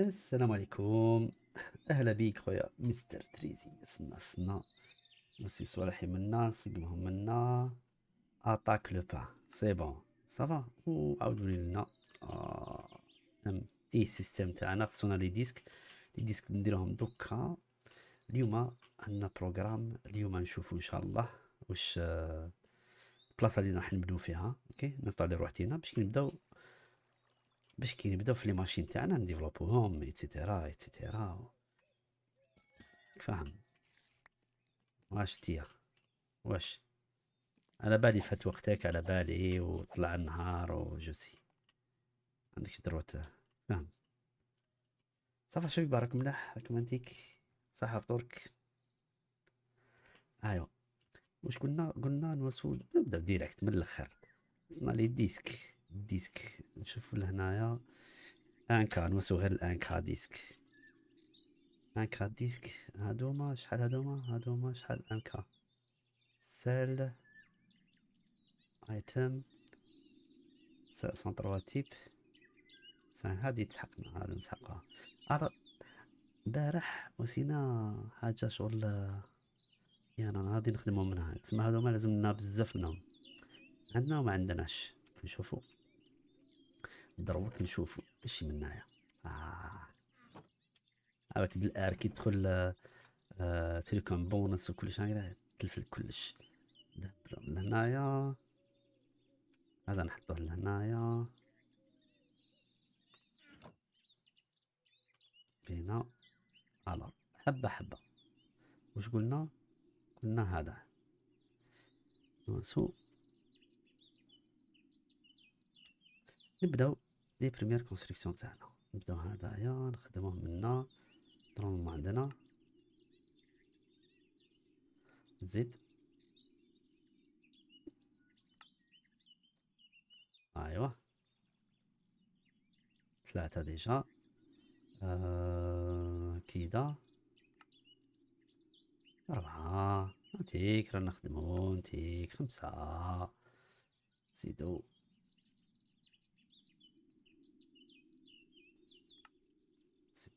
السلام عليكم اهلا بيك خويا مستر تريزي سنا سنا نسي صالحي منا نسقمهم منا اتاك لو با سي بون صافا وعاودوا لنا آه، ام اي سيستيم تاعنا خصنا لي ديسك لي ديسك نديرهم دوكا اليوم عندنا بروغرام اليوم نشوفو ان شاء الله واش البلاصه اللي راح نبدو فيها اوكي نستعلي روحتينا باش نبداو باش كي نبداو في لي ماشين تاعنا نديفلوبوهم ايتترا ايتترا فاهم واش تيا واش على بالي فات وقتك على بالي وطلع النهار وجوسي عندك دروت فاهم صافا شوي بارك ملاح راك مانتيك صحة فطورك ايوا واش قلنا قلنا نوصل نبدا ديريكت من الاخر صنع لي ديسك ديسك نشوفو لهنايا ان انكا نوسو غير كا ديسك ان كا ديسك هادوما شحال هادوما هادوما شحال ان كا سيل ايتم سون تيب تيب هادي تسحق هادي نسحقها ار بارح وسينا حاجه شغل يانا انا غادي نخدمو منها تسمى هادو ما لازم لنا بزاف منهم عندنا وما عندناش نشوفو يضربك نشوفو شي من هنايا آه. راك بالار كي تدخل آه, آه، تيليكوم بونص وكلشي هكذا تلفل كلش من هنايا هذا نحطوه لهنايا هنا على حبة حبة واش قلنا قلنا هذا نسو نبداو لي بريمير كونستركسيون تاعنا نبداو هدايا نخدموه منا ما عندنا نزيد ايوا ثلاثة ديجا آه كيدا أربعة نتيك رانا نخدمو نتيك خمسة زيدو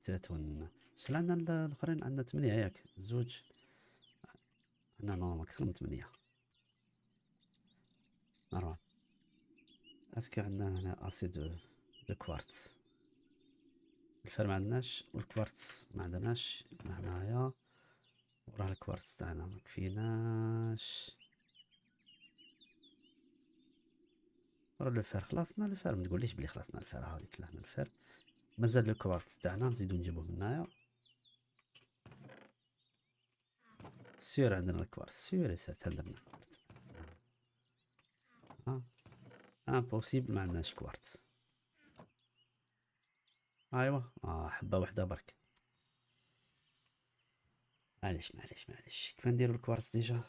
تلاتون شحال عندنا الاخرين عندنا تمنية ياك زوج عندنا نورمال اكثر من تمنية نورمال اسكو عندنا هنا اسيد دو كوارتز الفر ما عندناش والكوارتز ما عندناش هنايا وراه الكوارتز تاعنا ما كفيناش راه لو فار خلصنا الفار ما تقوليش بلي خلاصنا الفار هاولي طلعنا الفار مازال كوارتز تاعنا نزيدو نجيبو من هنايا سير عندنا الكوارتز سير سيرت عندنا الكوارتز اه امبوسيبل ما عندناش كوارتز ايوا اه حبه وحده برك معليش معليش معليش كيف نديرو الكوارتز ديجا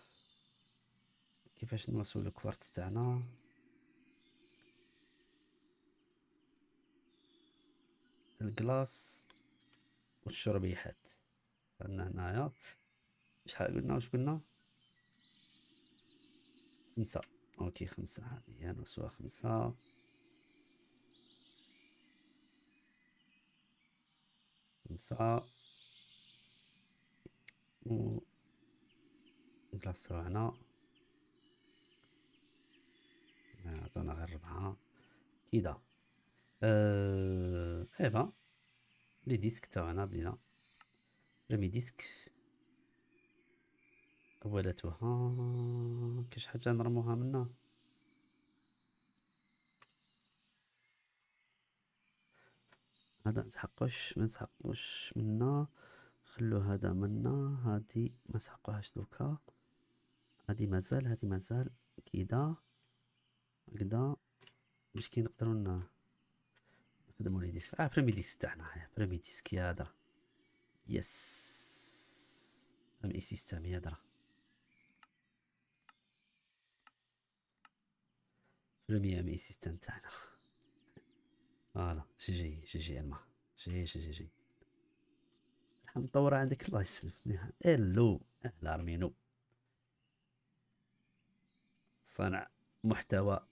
كيفاش نوصلو الكوارتز تاعنا الكلاص والشربيحات عندنا هنايا شحال قلنا واش قلنا خمسة اوكي خمسة هادي هي سوا خمسة خمسة و نكلاصيو هنا عطانا غير ربعة كدا آه ايبا لي ديسك تاعنا بدينا رمي ديسك اولتها كاش حاجه نرموها منا هذا نسحقوش ما نسحقوش منا خلو هذا منا هادي ما نسحقوهاش دوكا هادي مازال هادي مازال كيدا هكدا مش كي نقدروا هذا لي ديسك اه بريمي ديسك تاعنا فريمي ديسك يا يهضر يس ام اي سيستم يا يهضر فريمي ام اي سيستم تاعنا فوالا شي جي شي جي الما شي شي جي جي الحمد عندك الله يسلمك الو اهلا ارمينو صانع محتوى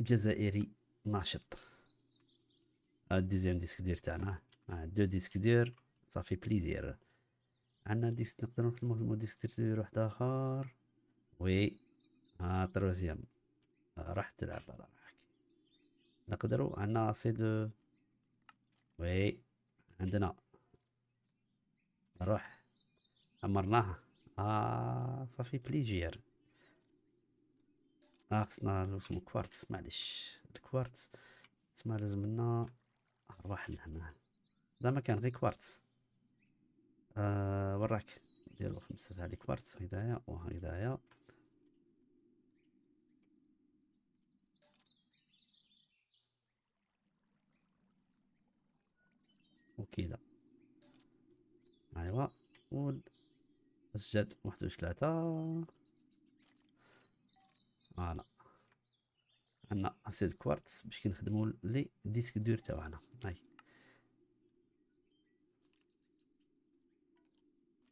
جزائري ناشط آه، الدوزيام ديسك دير تاعنا آه، دو ديسك دير صافي بليزير عندنا ديسك نقدر نخدمو ديسك دير واحد اخر وي ها آه، تروزيام راح تلعب على روحك نقدرو عندنا سي دو وي عندنا نروح عمرناها آه صافي بليجير آه خصنا نلوسمو كوارتز معليش الكوارتز تسمى لازم لنا نروح هنا هنا هذا مكان غير كوارتز آه وراك نديرو خمسة تاع الكوارتز هدايا وهدايا وكيدا ايوا اسجد واحد و ثلاثة فوالا آه، عندنا اسيد كوارتز باش كنخدمو لي ديسك دور تاعنا هاي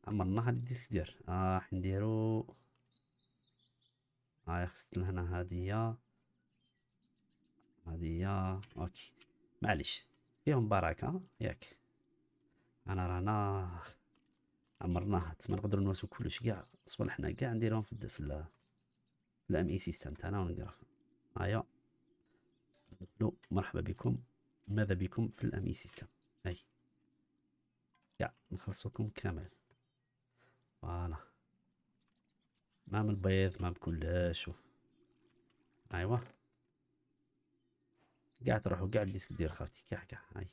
عملنا هاد الديسك دور آه، راح آه نديرو هاي آه خصنا هنا هادي هادي اوكي معليش فيهم بركه ياك انا رانا عمرناها تسمى نقدرو نواسو كلش كاع صوالحنا كاع نديرهم في في الام اي سيستم تاعنا ونقرا هيا أيوة. دخلوا مرحبا بكم ماذا بكم في الامي سيستم هاي كاع نخلصوكم كامل فوالا ما من البيض ما من كلش ايوا قاع تروحوا قاع الديسك ديال خالتي كاع كاع هاي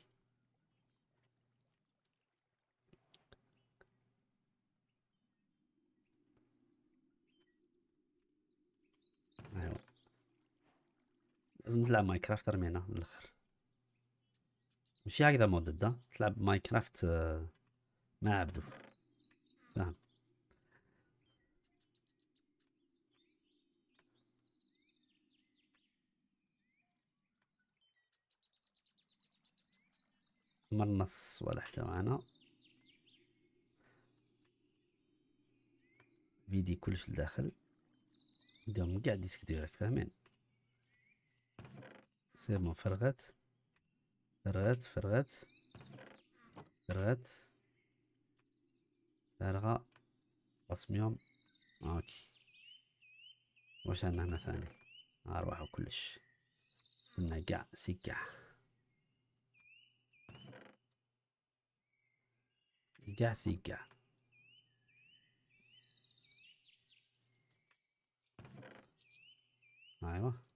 لازم تلعب ماينكرافت رمينا من الاخر ماشي هكذا مودد تلعب ماينكرافت آه، مع عبدو فاهم ما النص ولا حتى معنا فيدي كلش لداخل نديرهم كاع ديسك ديالك فاهمين سي بون فرغت فرغت فرغت فرغت فرغة باسميوم اوكي واش عندنا هنا ثاني ارواح وكلش قلنا كاع سي كاع كاع سي كاع ايوا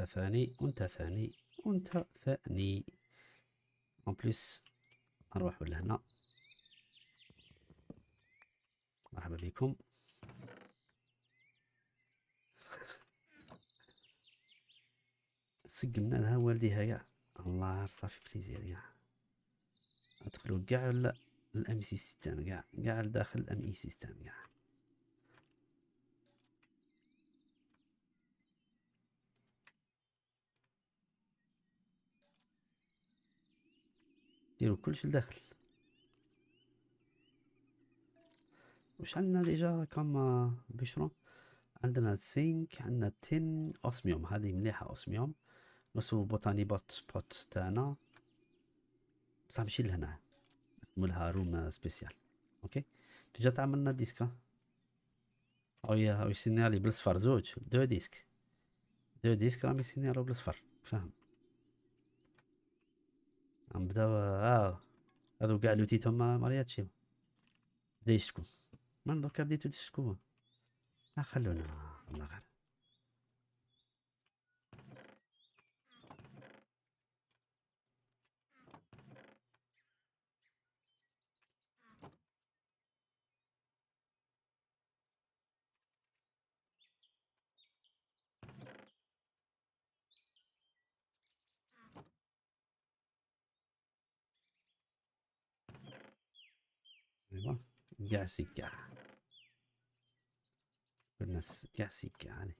أنت ثاني وأنت ثاني وأنت ثاني أون بليس نروح لهنا مرحبا بكم سقمنا لها والديها كاع الله صافي بليزير يا ندخلو كاع الام سيستم كاع كاع لداخل الام اي سيستم كاع نديرو كلش لداخل واش عندنا ديجا كام بيشرون عندنا سينك عندنا تين اوسميوم هذه مليحه اوسميوم نصب بوتاني بوت بوت تاعنا بصح ماشي لهنا نخدمو لها روم سبيسيال اوكي ديجا تعملنا ديسكا او يسينيالي بالصفر زوج دو ديسك دو ديسك راهم يسينيالو بالصفر فاهم نبداو اه هادو كاع لوتيتهم ما رياتشي بدا من دركا بديتو تشكو ها آه، خلونا الله غير كاع سكة قلنا كاع سكة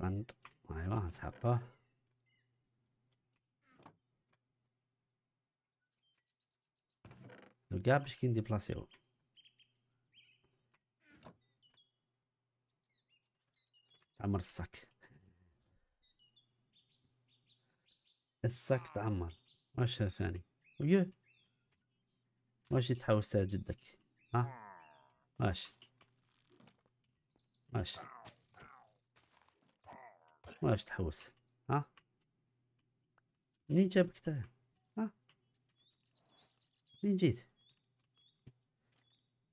Sand, ايوا نسحقه دو كاع باش كي نديبلاصيو عمر الصاك الساق تعمر واش هذا ثاني ويه واش يتحوس تاع جدك ها واش واش واش تحوس ها منين جابك تا ها منين جيت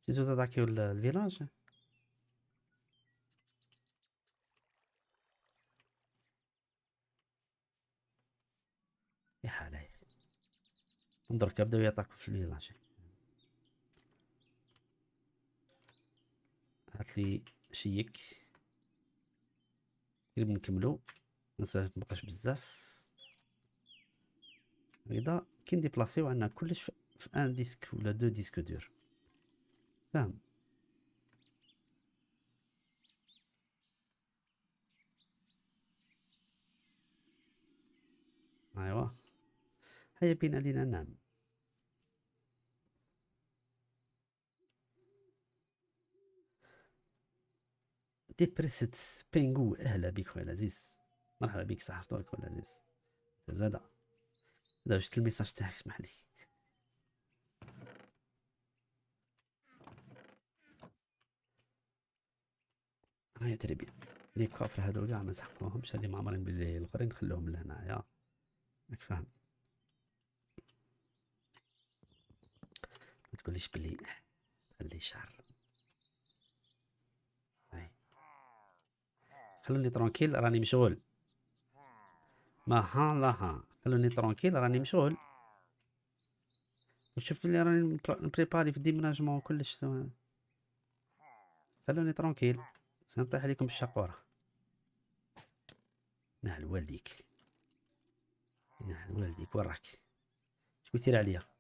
جيتو تضحكيو الفيلاج يا حالي درك بداو يعطاك في هات هاتلي شيك قريب نكملو نسالف مبقاش بزاف بيضا كي نديبلاسيو عندنا كلش في ان ديسك ولا دو ديسك دور فاهم ايوا هيا بينا لننام ديبريسيت بينغو اهلا بك خويا العزيز مرحبا بك صح فطورك خويا العزيز زادا زادا شفت الميساج تاعك اسمح لي هاي تربية لي كوفر هادو كاع ما نسحقوهمش هادي ما عمرين باللي الاخرين نخلوهم لهنايا راك فاهم تقوليش بلي خلي شعر خلوني ترونكيل راني مشغول ما ها لا ها خلوني ترونكيل راني مشغول شفت اللي راني نبريباري في الديمناجمون كلش خلوني ترونكيل سنطيح عليكم بالشقورة نهل والديك نهل والديك وراك شكون تير عليا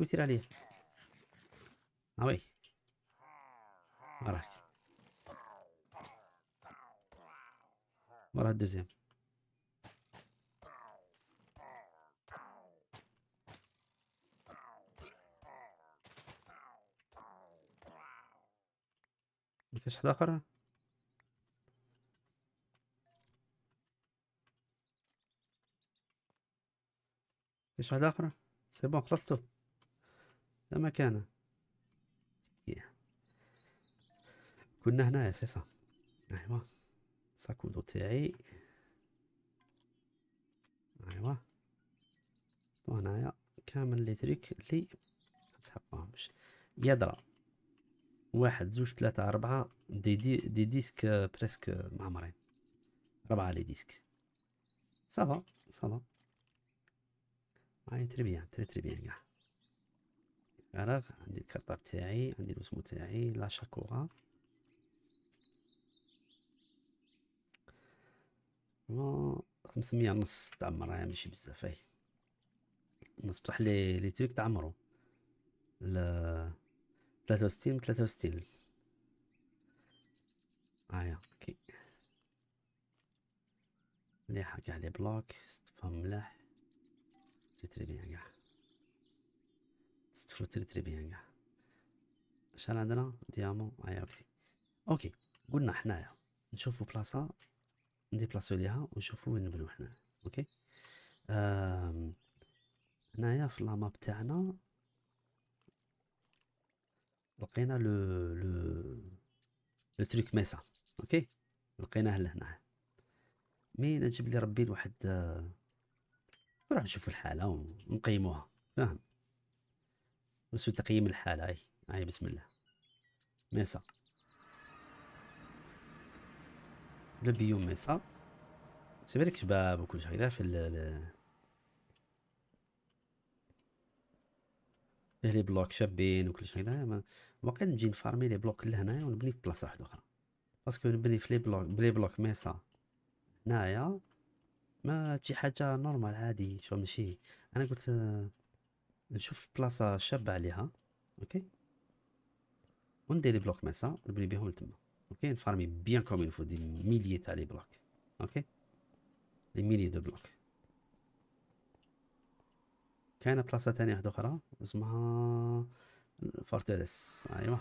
ويطير عليه عوي وراك ورا الدوزيام مكاش حدا اخر مكاش حدا اخر سي بون خلصتو لا مكانة كنا هنايا سي صا ايوا ساكودو تاعي ايوا وهنايا كامل لي تريك لي متحققهمش يدرا واحد زوج ثلاثة أربعة دي, دي, دي ديسك بريسك معمرين ربعة لي ديسك صافا صافا هاي تري بيان تري تري بيان قاع عراق عندي الكارطة تاعي عندي الوسمو تاعي لا شاكورا و خمسمية نص تعمر راهي ماشي بزاف اي نص بصح لي لي تريك تعمرو ل تلاتة 63 تلاتة وستين هايا كي مليحة كاع لي بلوك تفهم مليح جات لي بيان كاع ست بيان تريبيانكاع شحال عندنا ديامون هيا وقتي اوكي قلنا حنايا نشوفو بلاصة نديبلاصيو ليها ونشوفو وين نبنو حنايا اوكي هنايا في لاماب تاعنا لقينا لو لو لو تريك ميسا اوكي لقيناه لهنا مي نجيب لي ربي لواحد نروح آه، نشوف الحاله ونقيموها فاهم نسوي تقييم الحالة هاي هاي بسم الله ميسا لبيوم ميسا سيبالك شباب وكل شيء في ال لي بلوك شابين وكل شيء هكذا واقع نجي نفارمي لي بلوك لهنايا يعني ونبني في بلاصة واحدة أخرى باسكو نبني في لي بلوك بلي بلوك ميسا هنايا ما تجي حاجة نورمال عادي شو ماشي أنا قلت آه نشوف بلاصه شابه عليها اوكي وندير لي بلوك ماسا نبني بيهم تما اوكي نفارمي بيان كوم فو دي ميليي تاع لي بلوك اوكي لي ميليي دو بلوك كاينه بلاصه ثانيه واحده اخرى اسمها فورتيريس ايوا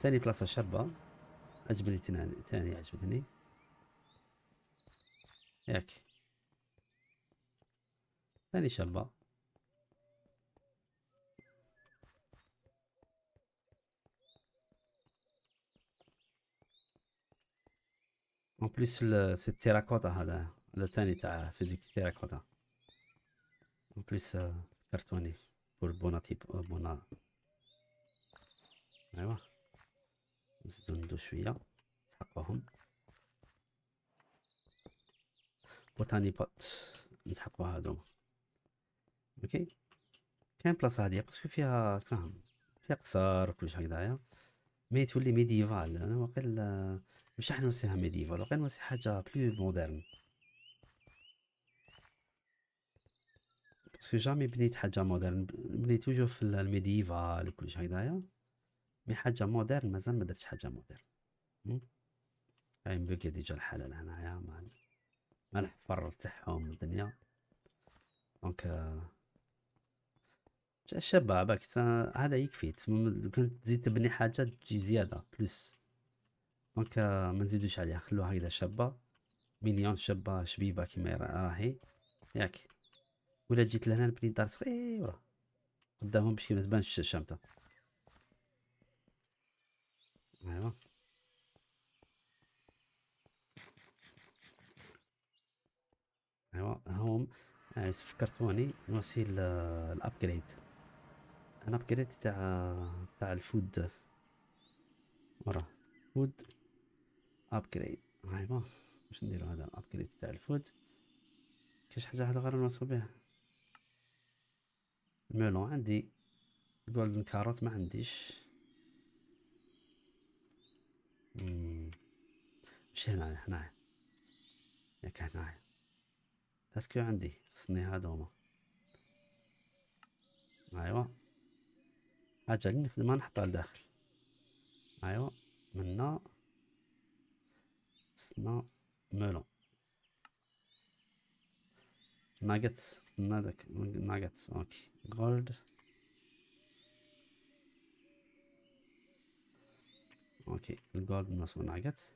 ثاني بلاصه شابه عجبني ثاني عجبتني ياك ثاني شابة اون بليس سي التيراكوتا هذا هذا تاني تاع سيديك التيراكوتا اون بليس آه، كرتوني بور بونا تيب آه، بونا ايوا نزيدو ندو شويه نسحقوهم بوتاني بوت نسحقو هادو اوكي كاين بلاصه هاديه باسكو فيها فاهم فيها قصار وكلش هكدايا مي تولي ميديفال انا واقيلا ماشي حنا نوصيها ميديفال واقيلا نوصي حاجه بلو مودرن باسكو جامي بنيت حاجه مودرن بنيت توجور في الميديفال وكلش هكدايا مي حاجه مودرن مازال ما درتش حاجه مودرن هاي مبقي ديجا الحلال هنايا مع مع الحفر تاعهم الدنيا دونك شابة عباك هذا يكفي كنت كان تزيد تبني حاجة تجي زيادة بلوس دونك ما نزيدوش عليها خلوها هكذا شابة مليون شابة شبيبة كيما راهي ياك ولا جيت لهنا نبني دار صغيرة قدامهم باش كيما تبانش الشمتة ايوا ايوا هاهم فكرتوني نوصل الابجريد انا الابجريد تاع تاع الفود وراه فود ابجريد هايبا باش نديرو هذا الابجريد تاع الفود كاش حاجه واحده غير نوصل بها الميلون عندي جولدن كاروت ما عنديش مش هنايا هنايا ياك هنايا اسكو عندي خصني هادوما ايوا اجل نخدم ما نحطها لداخل ايوا منا خصنا مولون ناجت قلنا داك ناجت اوكي جولد اوكي الجولد نصفو ناجت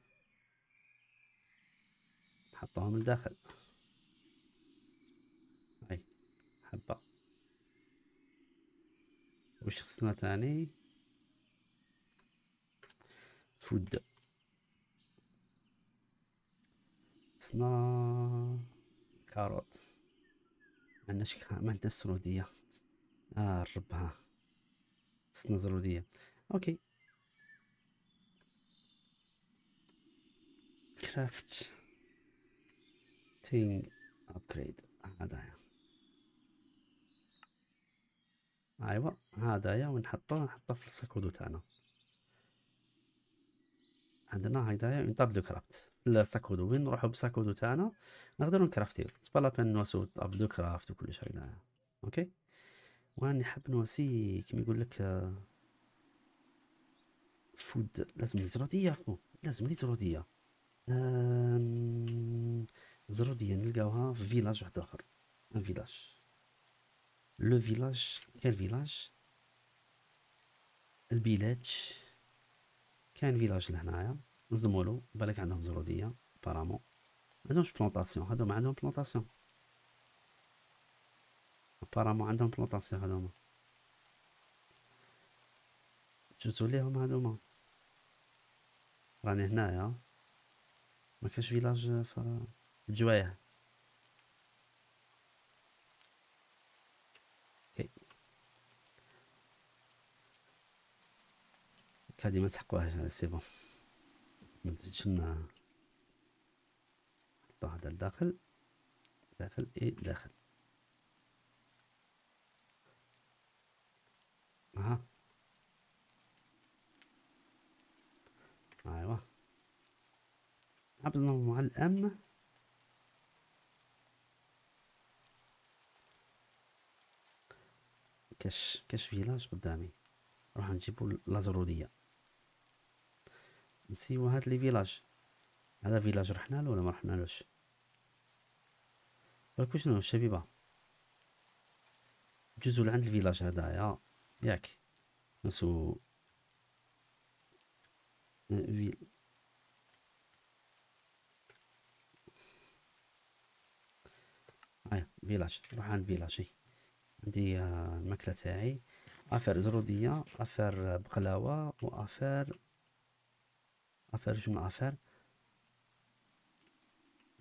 نحطهم لداخل اي حبه وش خصنا تاني فود خصنا كاروت معناش كا... ما عندناش سرودية اه ربها خصنا زرودية اوكي كرافت تينغ ابجريد هذايا ايوا هدايا ونحطه نحطو في الساكودو تاعنا عندنا هدايا اون طابل دو كرافت الساكودو وين نروحو بالساكودو تاعنا نقدرو نكرافتيو سبا لا بان نواسو طابل دو كرافت وكلش هكذايا اوكي وانا نحب نواسي كيما يقول لك فود لازم لي زروديه لازم لي زروديه زروديه نلقاوها في فيلاج واحد اخر ان فيلاج لو فيلاج كان فيلاج البلاد كاين فيلاج لهنايا زمولو بالك عندهم زروديه بارامون عندهمش بلونطاسيون هادو ما عندهم بلونطاسيون بارامون عندهم بلونطاسيون هادوما شفتو ليهم هادوما راني هنايا ما كاش فيلاج في الجوايه هادي ما تحقوهاش آه، سي بون ما تزيدش نحطوها هذا لداخل داخل اي داخل ها ايوا حبسنا مع الام كاش كاش فيلاج قدامي راح نجيبو لازروديه نسيو هاد لي فيلاج هذا فيلاج رحنا له ولا ما رحنالوش بالك شنو الشبيبه جزء لعند الفيلاج هدايا ياك نسو فيل ايا آه، فيلاج نروح عند فيلاج عندي آه، الماكله تاعي افير زروديه افير بقلاوه وافير افيرجون افير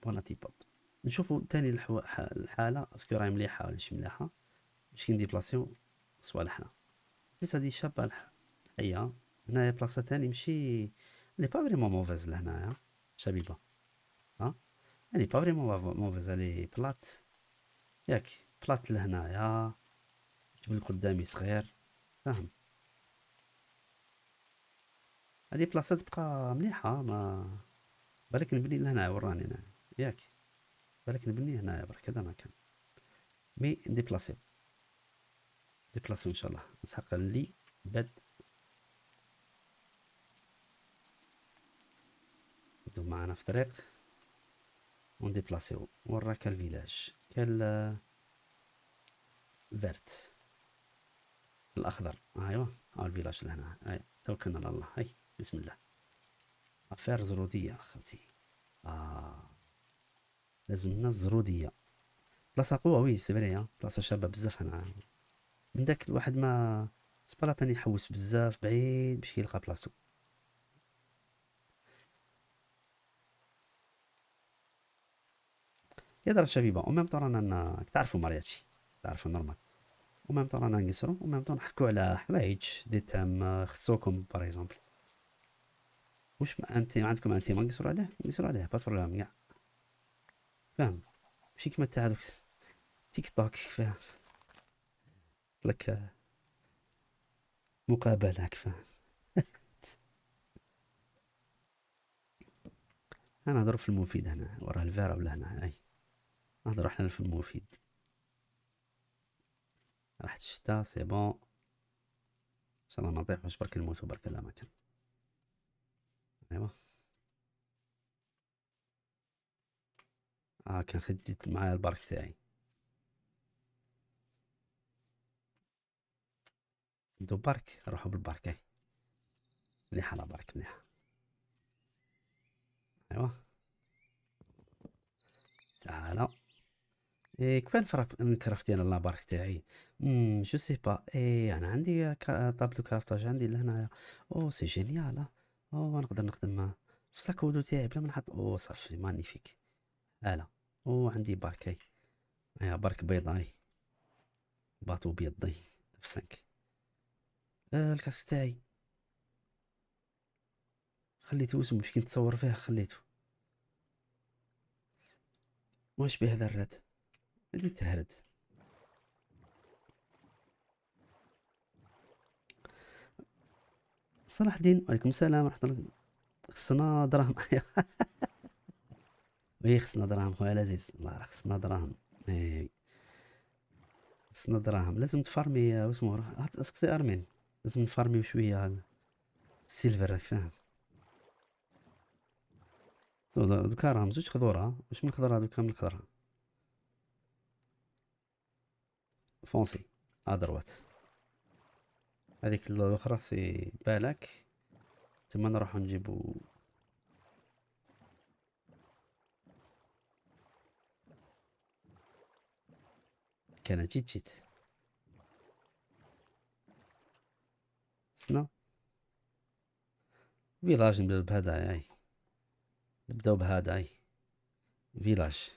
فوالا تيبوط نشوفو تاني الحو... الحاله اسكو راهي مليحه ولا ماشي مليحه باش كي نديبلاصيو صوالحنا بليس هادي شابه الحيه هنايا بلاصه تاني ماشي لي با فريمون موفيز لهنايا شبيبه ها يعني با فريمون موفيز لي بلات ياك بلات لهنايا جبل قدامي صغير فهمت هذه بلاصه تبقى مليحه ما بالك نبني لهنا وراني انا ياك بالك نبني هنايا برك هذا مكان مي ديبلاسيو ديبلاسيو ان شاء الله نسحق لي بد دو معنا في طريق ونديبلاسيو ورا كان الفيلاج كان فيرت الاخضر ايوا ها الفيلاج لهنا اي توكلنا على الله هاي بسم الله افير زروديه اخوتي آه. لازمنا الزروديه بلاصه قوه وي سي فري آه. بلاصه شابه بزاف انا من داك الواحد ما سبا لابان يحوس بزاف بعيد باش يلقى بلاصتو يا دار شبيبه او ميم طون رانا تعرفوا مارياتشي تعرفوا نورمال او ميم طون رانا نقصرو او ميم طون نحكوا على حوايج دي تام خصوكم باغ اكزومبل وش ما انت ما عندكم انت ما نقصروا عليه نقصروا عليه باترولام كاع فاهم ماشي كما تاع هذوك تيك توك فاهم لك مقابله فاهم انا نهضر في المفيد هنا وراه الفيرا ولا هنا اي نهضر احنا في المفيد راحت الشتا سي بون ان شاء الله ما نطيحوش برك الموت برك لا مكان ايوا اه كان خدت معايا البارك تاعي ندو بارك نروحو بالبارك هاي مليحة لا بارك مليحة ايوا تعالى اي كفايه نفرف نكرافت انا لا بارك تاعي جو سي با اي انا عندي طابلو كرافتاج عندي لهنايا او سي جينيال آه. او نقدر نخدم في الساكودو تاعي بلا ما نحط او صافي مانيفيك هلا او عندي باركاي ها بارك بيضاي باطو بيضي اف سانك آه الكاس تاعي خليته اسمو باش كنتصور فيه خليته واش بهذا هذا الرد هادي تهرد صلاح الدين وعليكم السلام ورحمه الله خصنا دراهم وي خصنا دراهم خويا العزيز الله راه خصنا دراهم اي خصنا دراهم لازم تفارمي واسمو راه اسكسي ارمين لازم نفارمي شويه السيلفر راك فاهم دوكا راهم زوج خضورة واش من خضرة دوكا من خضرة فونسي ادروات هذيك الاخرى سي بالك تما نروحو نجيبو كان جيت جيت سنا فيلاج نبداو بهذا هاي نبداو بهذا هاي فيلاج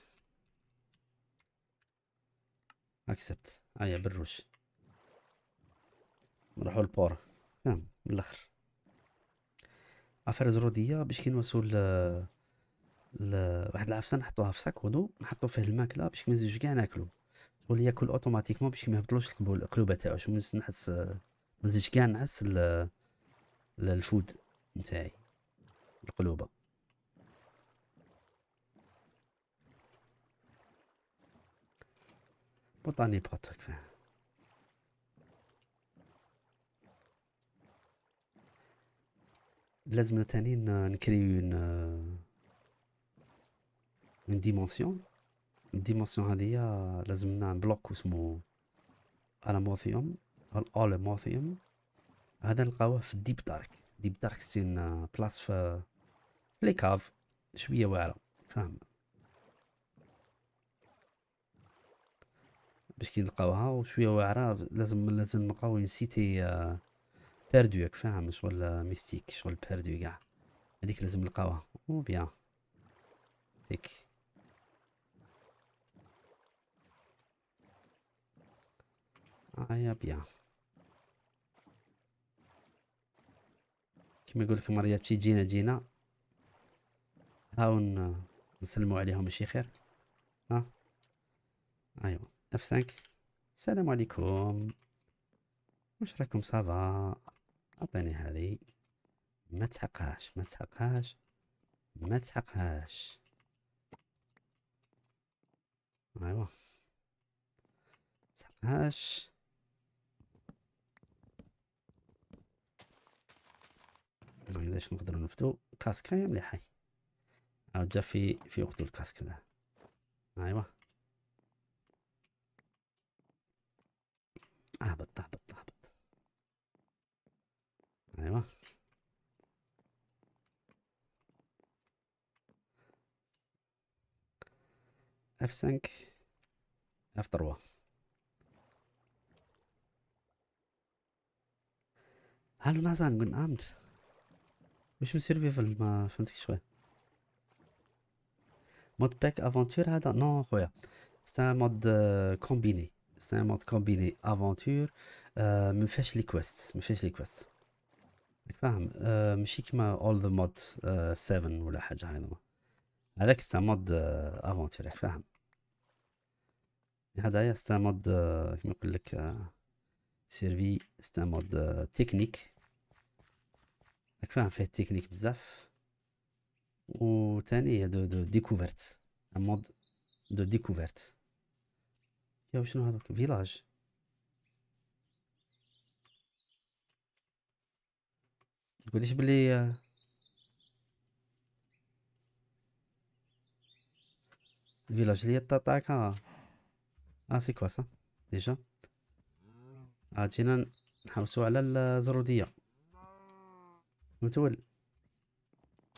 اكسبت ايا بروش نروحو للبور نعم من الاخر افرز روديه باش كي نوصلو ل ل واحد العفسه نحطوها في ساك ودو نحطو فيه الماكله باش نزيدش كاع ناكلو واللي ياكل اوتوماتيكمون باش ما يهبطلوش القلوبه تاعو شو نحس نزيدش كاع نعس الفود نتاعي القلوبه بوطاني بروتك فيها لازمنا تاني نكريو اون اون ديمونسيون الديمونسيون هادي لازمنا بلوك اسمو الاموثيوم الالموثيوم هذا نلقاوه في الديب دارك ديب دارك سين بلاص في لي كاف شوية واعرة فاهم باش كي نلقاوها وشوية واعرة لازم لازم نلقاو سيتي بيردو ياك فاهم شغل ميستيك شغل بيردو كاع هذيك لازم نلقاوها او بيان تيك اه يا بيان كما يقول لك مريات جينا جينا هاو نسلموا عليهم ماشي خير ها ايوا اف 5 السلام عليكم واش راكم صافا اعطيني هذه ما تحقهاش ما تحقهاش ما تحقهاش ايوا تحقهاش مقدرش نقدرو نفتو كاسك يا حي او جا في في وقت الكاسك ده ايوا اهبط اهبط F5. F3. Hallo Nazan, guten Abend. me ma Mode Aventure, er- non, oh c'est un mode euh, combiné. C'est un mode combiné. Aventure, euh, me les quests. Me fais les quests. فاهم آه ماشي كيما اول ذا مود 7 ولا حاجه هاي هذاك سا مود آه افونتير راك فاهم يا سا مود آه، كيما نقول لك آه سيرفي سا مود تكنيك آه، راك فاهم فيه التكنيك بزاف و تاني دو دو ديكوفرت مود دو ديكوفرت يا شنو هذوك فيلاج تقوليش بلي الفيلاج اللي تاتاك ها اه سي كوا سا ديجا عاد جينا نحوسو على الزروديه متول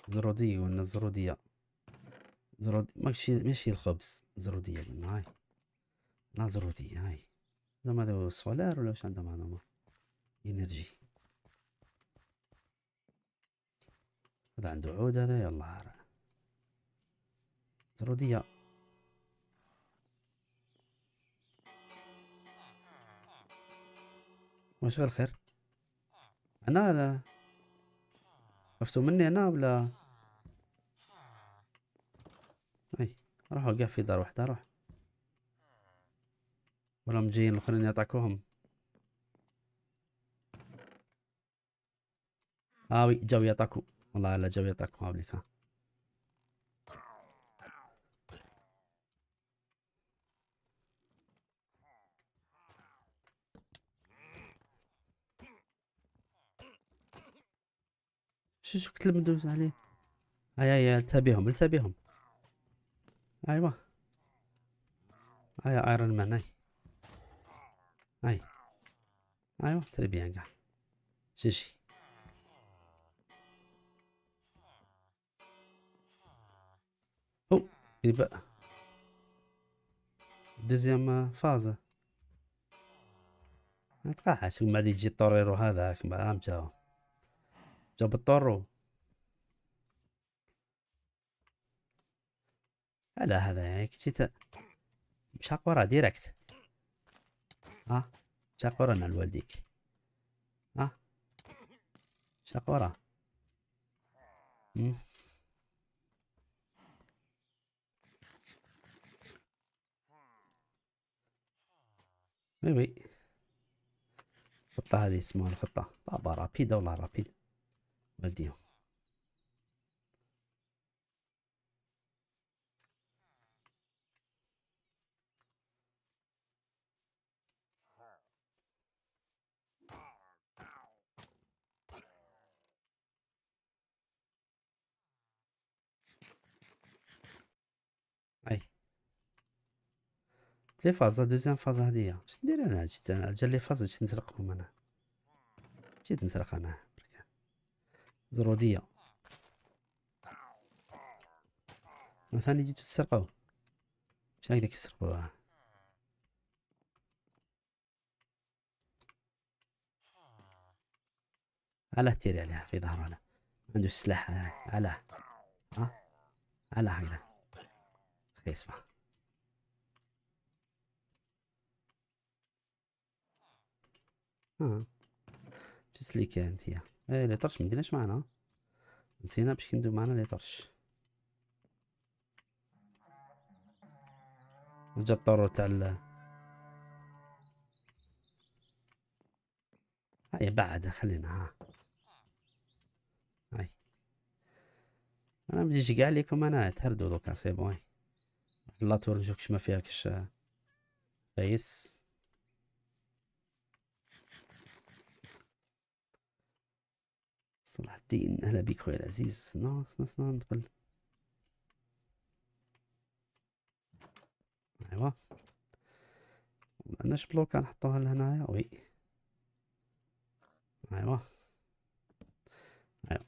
زروديه ولا الزروديه زرود ماشي ماشي الخبز زروديه قلنا هاي لا زروديه هاي زعما هذا سولار ولا واش عندهم هذوما انرجي هذا عنده عود هذا يلا هرع زرودية واش غير خير انا لا عرفتو مني انا ولا اي روح أوقف في دار وحده روح ولا مجيين الاخرين يعطاكوهم هاوي جاو يعطاكو والله على جنب طاقم هابليك ها شو شو كتلب ندوز عليه هيا هيا التابيهم بيهم بيهم ايوا هيا ايرون مان هاي هاي ايوا تربيان كاع شي شي ايه بقى دوزيام فاز نتقاحش من بعد يجي طوريرو هذاك ما جاو جاب الطورو على هذا يعني كنتي تا مشى قرا ديريكت ها مشى ورا انا لوالديك ها ورا قرا وي وي الخطة هذه اسمها الخطة بابا رابيدة ولا رابيد والديهم لي فاز دوزيام فاز هادية اش ندير انا جيت انا جا لي فاز جيت نسرقهم انا جيت نسرق انا زرودية وثاني جيتو تسرقو شنو هكداك يسرقوها علاه تيري عليها في ظهرو انا عندو السلاح علاه ها علاه هكذا خيسمه اه كانت هي اي لي طرش مديناش معنا نسينا باش كندوي معنا لي طرش جا الطور تاع ال هاي بعد خلينا ها هاي انا مجيش قاع ليكم انا تهردو دوكا سي بون لا تور نشوف كش ما فيها كش فايس صلاح الدين اهلا بك خويا العزيز سنا سنا سنا ندخل ايوا عندناش بلوكا نحطوها لهنايا وي ايوا ايوا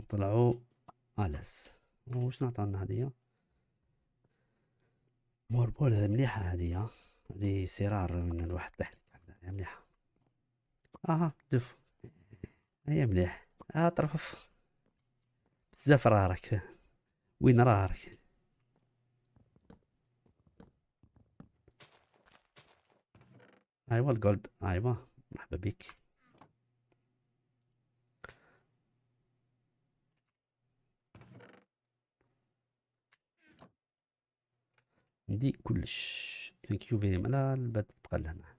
نطلعو الاس واش نعطينا هدية مور بول مليحة هدية هادي سرار من الواحد تحت هكذا مليحة اها دف هي مليح اطرف بزاف راك وين راك ايوا الجولد ايوا مرحبا بك عندي كلش ثانك يو فيري لا البات تبقى لهنا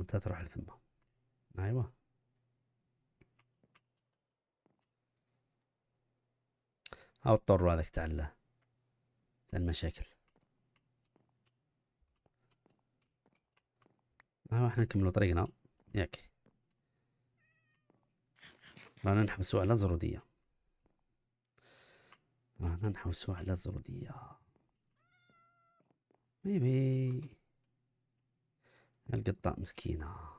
وانت تروح لثما ايوا او اضطروا هذاك تاع المشاكل ها احنا نكملوا طريقنا ياك رانا نحبسو على زرودية رانا نحبسو على زرودية بيبي القطة مسكينة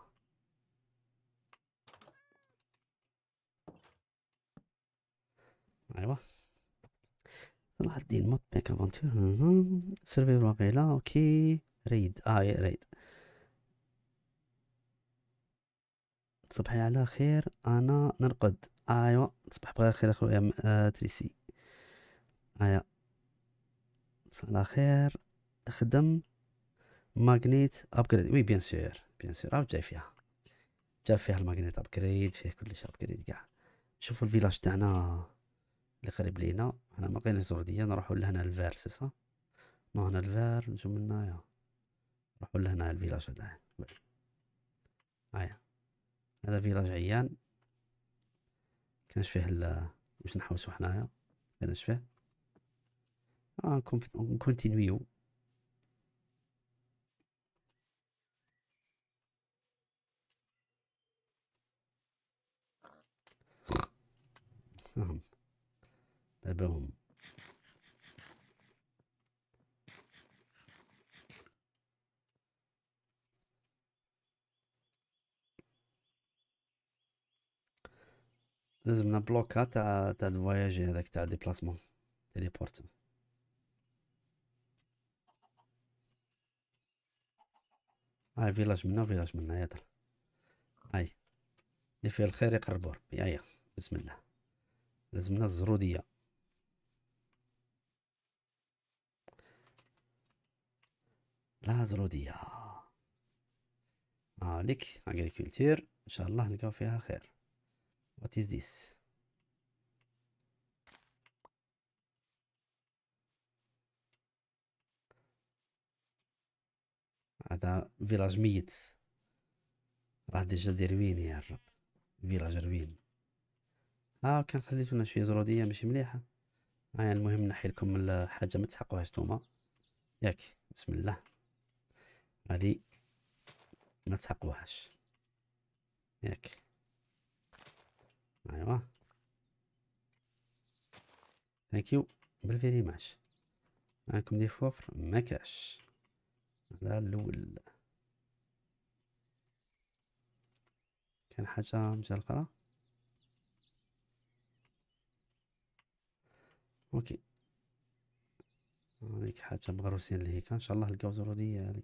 ايوا صلاح الدين ميك افونتور سيرفي واقع اوكي ريد اه يا ريد صبحي على خير انا نرقد ايوا تصبح بخير خير اخويا آه تريسي ايا أيوة. تصبح خير خدم ماغنيت ابجريد وي بيان سور بيان سور جاي فيها جاي فيها الماغنيت ابجريد فيه كلش ابجريد كاع شوفوا الفيلاج تاعنا اللي قريب لينا هنا ما لقيناش زرديه نروحو لهنا الفار سي صا نو هنا الفار نجو من هنايا نروحو لهنا الفيلاج هذا هايا هذا فيلاج عيان كانش فيه ال باش نحوسو حنايا كانش فيه اه نكونتينيو فهم أبهم لازمنا بلوكا تاع تاع الفواياجي هذاك تاع ديبلاسمون تيليبورت هاي فيلاج منا فيلاج منا يا ترى هاي اللي فيه الخير يقربو ربي هيا بسم الله لازمنا الزروديه لازروديا آه، عليك agriculture ان شاء الله نلقاو فيها خير واتيز ديس هذا فيلاج ميت راه ديجا دير وين يا الرب فيلاج روين ها آه كان خليتونا شويه زروديه ماشي مليحه آه يعني المهم نحي لكم الحاجه ما تسحقوهاش نتوما ياك بسم الله هادي ما تسحقوهاش ياك ايوا ثانكيو بالفيري ماش معاكم دي فوفر ما كاش هذا الاول كان حاجه مشى الاخرى اوكي هذيك حاجه مغروسين لهيك ان شاء الله نلقاو زرو ديالي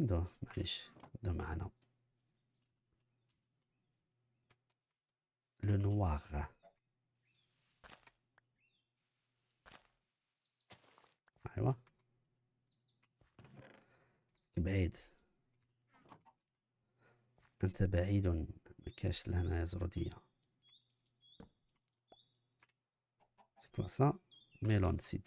ندوه معليش ندوه معانا لو نوار ايوا بعيد انت بعيد مكاش لهنا زرودية سي كوا سا ميلون سيد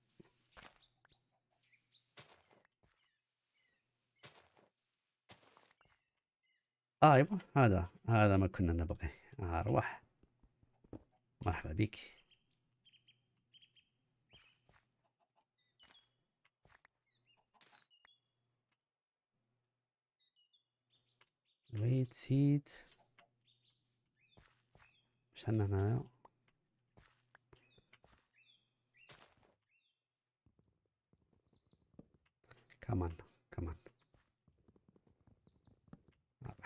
اه هذا هذا ما كنا نبغي اروح آه، مرحبا بك ويت هيت عشان هنا كمان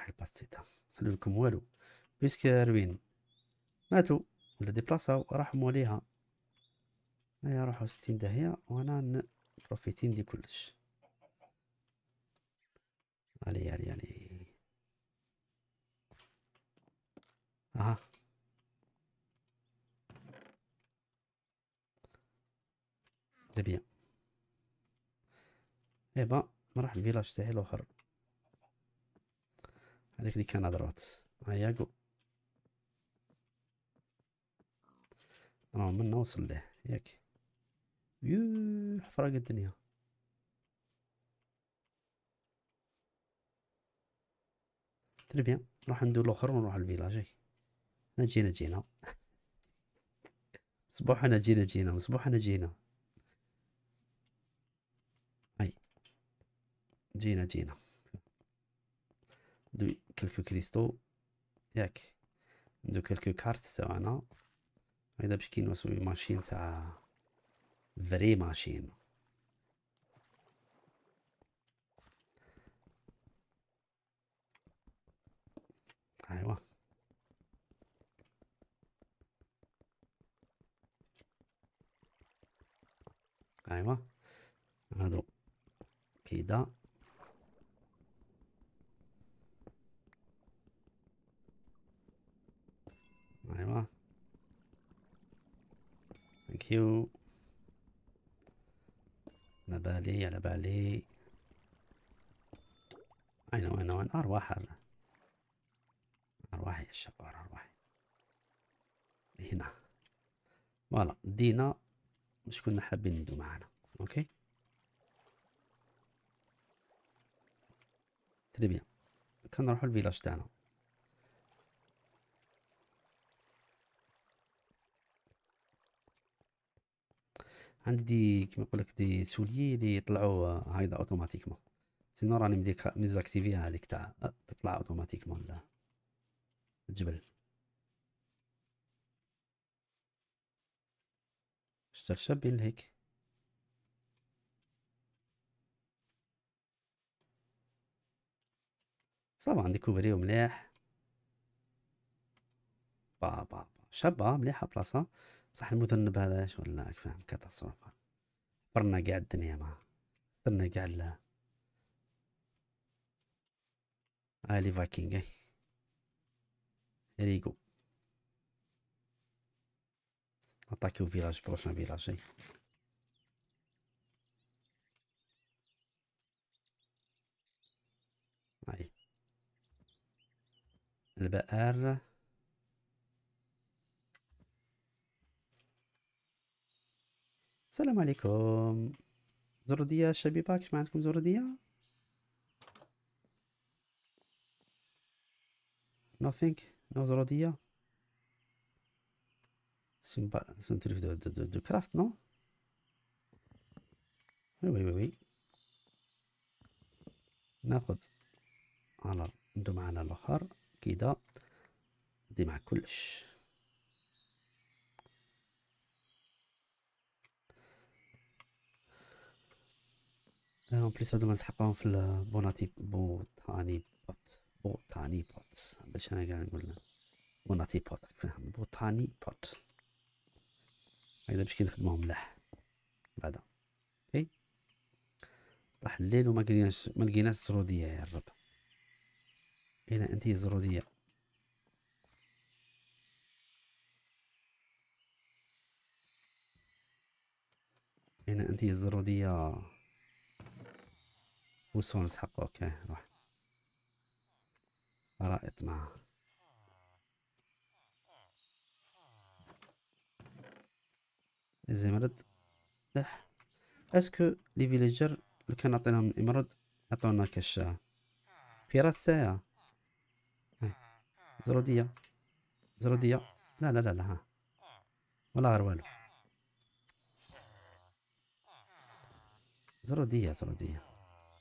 واحد الباستيتا خلو لكم والو بيسك روين ماتو ولا ديبلاصاو راحو موليها هيا روحو ستين داهية وانا نبروفيتين دي كلش علي علي علي اها لبيا ايبا نروح الفيلاج تاعي الاخر هذيك اللي كان هضرات هيا جو راه من نوصل ليه ياك يو حفرة قد الدنيا تري بيان نروح ندور لوخر ونروح للفيلاج انا جينا جينا مصبوح انا جينا جينا مصبوح انا جينا هاي جينا جينا دو كلكو كريستو ياك ندو كلكو كارت تاعنا هيدا باش كي نوصلو ماشين تاع فري ماشين ايوا ايوا هادو كيدا ايوه ثانك يو على بالي على بالي اين وين وين ارواح ارواح يا شباب ارواح هنا فوالا دينا واش كنا حابين ندو معانا اوكي تري بيان كنروحو للفيلاج تاعنا عندي دي كيما نقول لك دي سوليي اللي يطلعوا هايدا اوتوماتيكمون سينو راني مديك ميزاكتيفي هذيك تاع تطلع اوتوماتيكمون الجبل شتر بين هيك صافا نديكوفريو مليح با با با شابة مليحة بلاصة صح المذنب هذا ايش ولا فاهم كتصرفه برنا قاعد الدنيا ما برنا قاعد له آلي فايكنج ريجو إيه. اتاكي او فيلاج بروشن فيلاج إيه. اي السلام عليكم زردية شبيبة كيف ما عندكم زردية nothing no زردية سي ان تريك دو دو, دو, كرافت نو وي وي وي وي ناخد على ندو معنا الاخر كده دي مع كلش اون بليس هادو نسحقهم في البوناتي بوتاني بوت بوتاني بوت باش انا كاع نقول بوناتي بوت فاهم بوتاني بوت هكذا باش كنخدموهم ملاح بعدا اوكي طاح الليل وما لقيناش ما لقيناش الزروديه يا الرب اين انت الزروديه اين انت الزروديه وسونز حقه اوكي روح خرائط معه الزمرد لح اسكو لي فيليجر لو كان عطيناهم الامرد عطونا كشاع بيرات ثايا زرودية زرودية لا لا لا لا ها ولا غير زرودية زرودية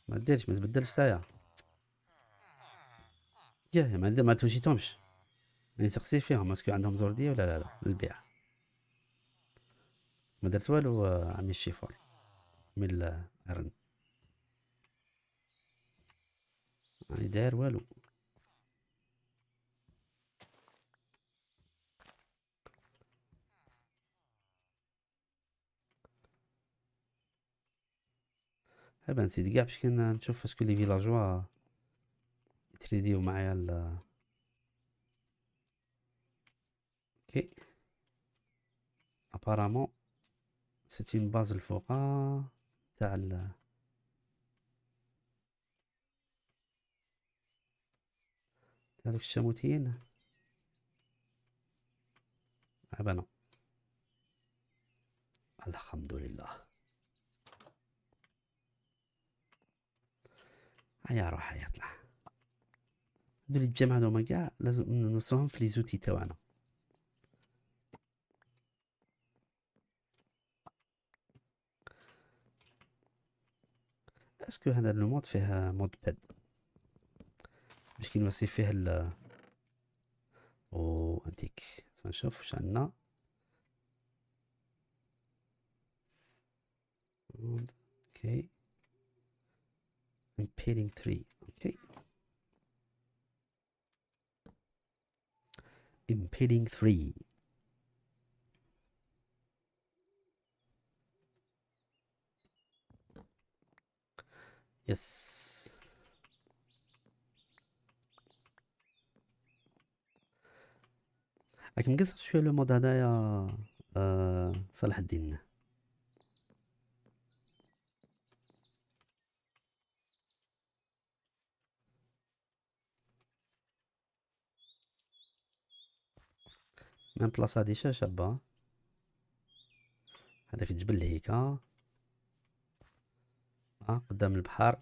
ما ديرش ما تبدلش تايا يا ما ما توشيتهمش يعني سقسي فيهم اسكو عندهم زورديه ولا لا لا للبيع ما درت والو آه، عمي الشيفور من الارن آه، آه، يعني داير والو دابا نسيت كاع باش كنشوف اسكو لي فيلاجوا يتريديو معايا ال اوكي ابارامون سيت اون باز الفوقا تاع ال تاع دوك الشاموتيين عبانو الحمد لله هيا روح يطلع طلع هادو اللي تجمع هذوما هما كاع لازم نوصلهم في لي زوتي تاعنا اسكو هذا مود فيه مود باد باش كي نوصي فيه ال او انتيك سنشوف واش عندنا اوكي and pairing 3 okay in pairing 3 yes راكم كتعرفوا شويه لو مود هذايا صلاح الدين ميم بلاصه هادي شابه هذاك الجبل هيكا ها آه، قدام البحر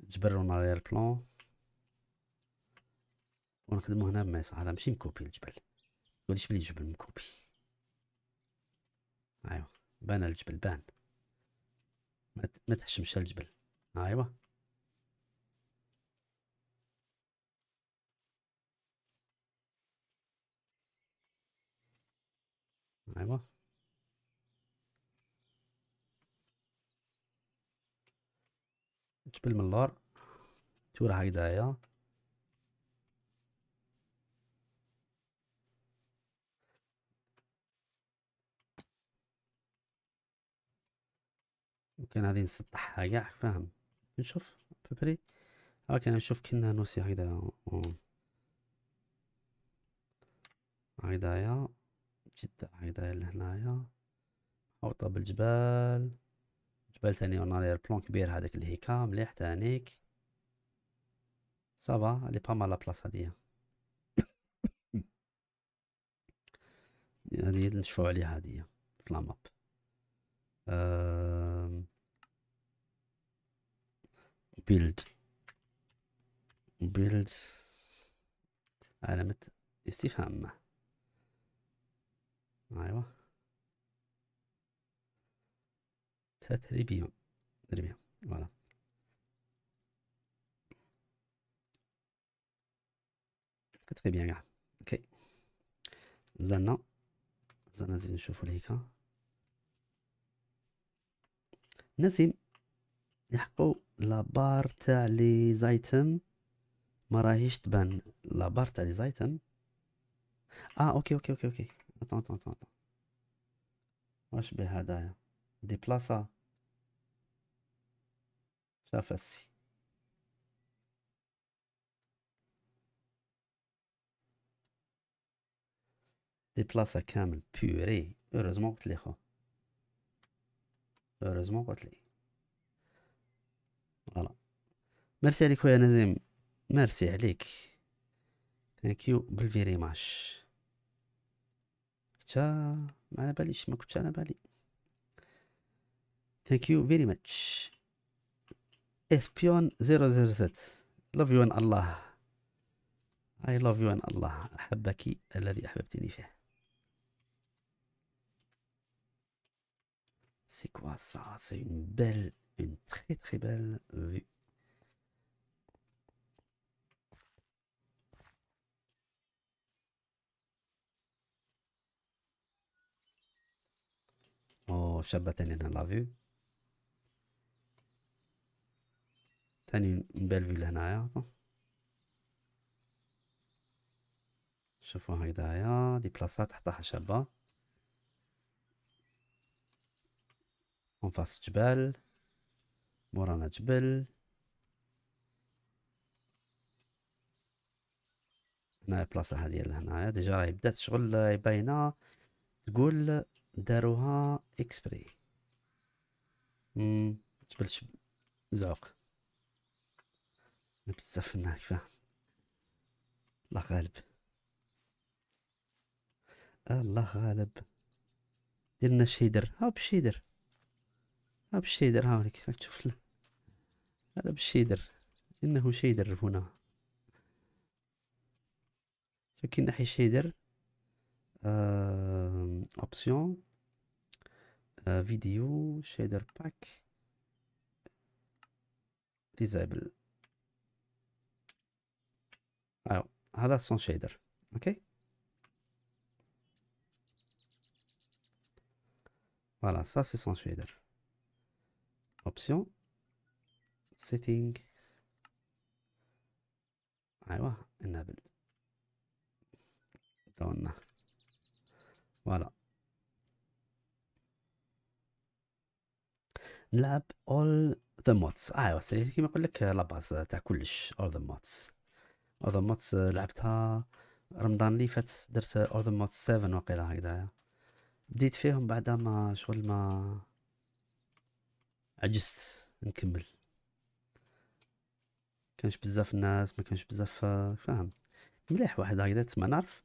و رونارير بلون ونخدمو هنا بميص هذا ماشي مكوبي الجبل يقول بلي الجبل مكوبي ايوا بان الجبل بان ما تحشمش الجبل ايوا أيوة جبل من اللار تور هكذايا ممكن غادي نسطح كاع فاهم نشوف ببري ها كان نشوف كنا نوصي هكذا هكذايا جدا هكذا لهنايا محوطة بالجبال جبال تاني ورنا ليه بلون كبير هذاك اللي هيكا مليح تانيك صافا لي با مال لابلاص هادية هادي يعني نشفو عليها هادية في لاماب بيلد بيلد علامة استفهام ايوا تتريبيون تتريبيون فوالا تري بيان كاع اوكي زانا زانا زيد نشوفو ليكا نسيم يحقو لابار تاع لي زايتم ما راهيش تبان لابار تاع لي زايتم اه اوكي اوكي اوكي اوكي attends, attends, attends, واش بها هدايا ديبلاصة دي ديبلاصة كامل بوري اوروزمون قلت لي خو اوروزمون قلت لي فوالا ميرسي عليك خويا نزيم ميرسي عليك ثانك يو بالفيري ماش كنت ما على باليش ما كنتش على بالي ثانك يو فيري ماتش اسبيون 007 لاف يو ان الله اي لاف يو ان الله احبك الذي احببتني فيه سي كوا سا سي اون بيل اون تري تري بيل فيو شابة تاني هنا لافيو تاني بيل فيل هنايا شوفو هكدايا دي بلاصة تحتها شابة اون فاس جبال مورانا جبل هنايا بلاصة هادي لهنايا هنايا ديجا راهي بدات شغل باينة تقول داروها اكسبري جبل شب زعق بزاف منها كفاه الله غالب الله غالب ديرنا شيدر ها بشيدر ها بشيدر هاوليك راك تشوف هذا بشيدر انه شيدر هنا شوف كي نحي شيدر اوبسيون آه، vidéo, shader pack, disable. ça هذا son shader ok voilà ça c'est son shader option setting Alors, enabled voilà نلعب all the mods ايوا آه يعني كيما نقول لك لاباز تاع كلش all the mods all the mods لعبتها رمضان اللي فات درت all the mods 7 وقيلا هكذايا بديت فيهم بعد ما شغل ما عجزت نكمل كانش بزاف الناس ما كانش بزاف آه، فاهم مليح واحد هكذا تسمع نعرف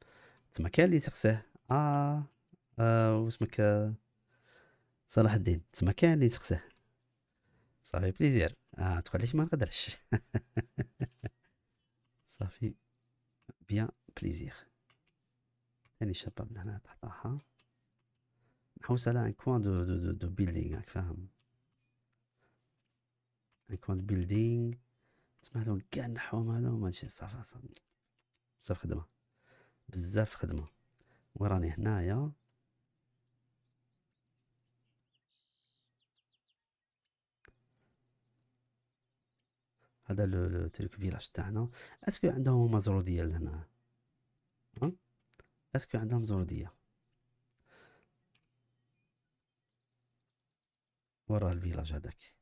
تسمع كان لي سقساه اه, آه واسمك آه، صلاح الدين تسمى كان لي سقساه صافي بليزير اه تقوليش ما نقدرش صافي بيان بليزير ثاني شباب هنا تحتها نحوس على ان كوان دو دو دو, دو بيلدينغ راك فاهم ان كوان دو بيلدينغ تسمع هادو كاع نحوهم ما نشي صافي صافي بزاف خدمه بزاف خدمه وراني هنايا هذا لو تريك فيلاج تاعنا اسكو عندهم هما زروديه لهنا اسكو عندهم زروديه وراه الفيلاج هذاك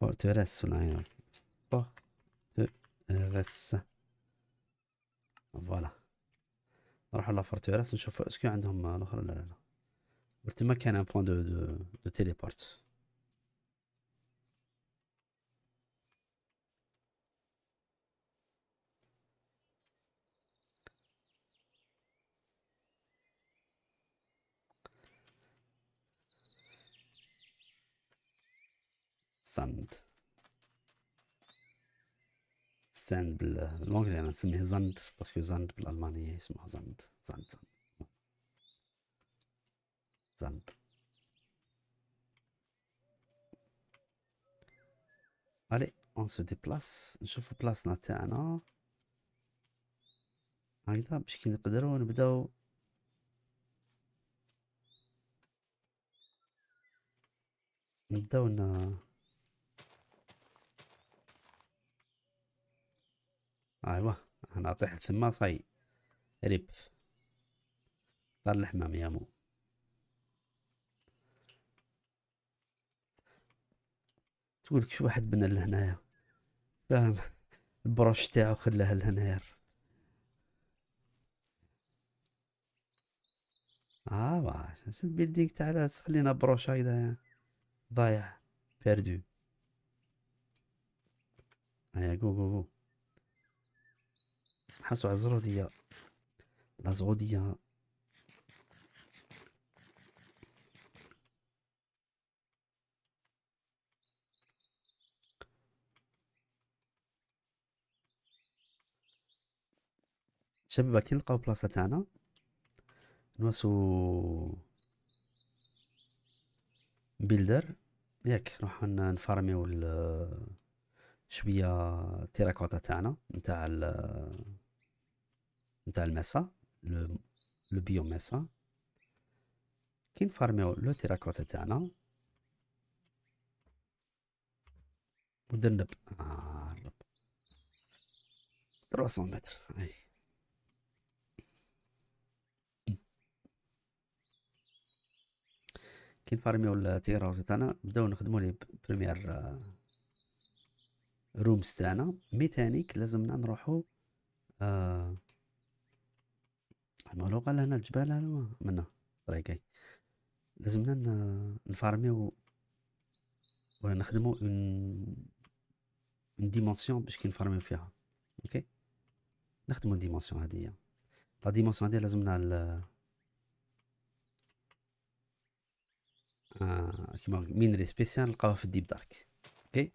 فورتريس ولا فورتريس فوالا نروحو لا فورتريس نشوفو اسكو عندهم الاخر ولا لا لا Le thème qui a un point de téléporte. Sand. Sand bleu. Longue dernière semaine. Sand parce que Sand pour l'Allemagne, c'est moi. Sand. Sand. sand. Allez, on se déplace نشوفوا بلاصنا تاعنا هكذا باش كي نقدروا نبداو نبداو ن ايوا انا طيح تما صاي ريب طال الحمام يا مو تقول لك شو واحد بنى لهنايا فاهم البروش تاعو خلاها لهنايا اه واش البيلدينغ تاع خلينا بروش هكذا ضايع باردو هيا جو جو جو حاسو على الزرودية لا زرودية شباب كي نلقاو بلاصه تاعنا نواسو بيلدر ياك نروح نفارميو شويه تيراكوتا تاعنا نتاع نتاع الماسا لو بيو ماسا كي نفارميو لو تيراكوتا تاعنا ودرنب آه 300 متر اي كي نفارميو التيراوز تاعنا نبداو نخدمو لي بريمير آه، رومز تاعنا ميتانيك لازمنا نروحو آه المغلو قال هنا الجبال هذا منا طريقي لازمنا نفارميو ولا نخدمو اون اون ديمونسيون باش كي نفارميو فيها اوكي نخدمو الديمونسيون هادية لا ديمونسيون هادي لازمنا آه كيما مينري سبيسيال نلقاوها في الديب دارك اوكي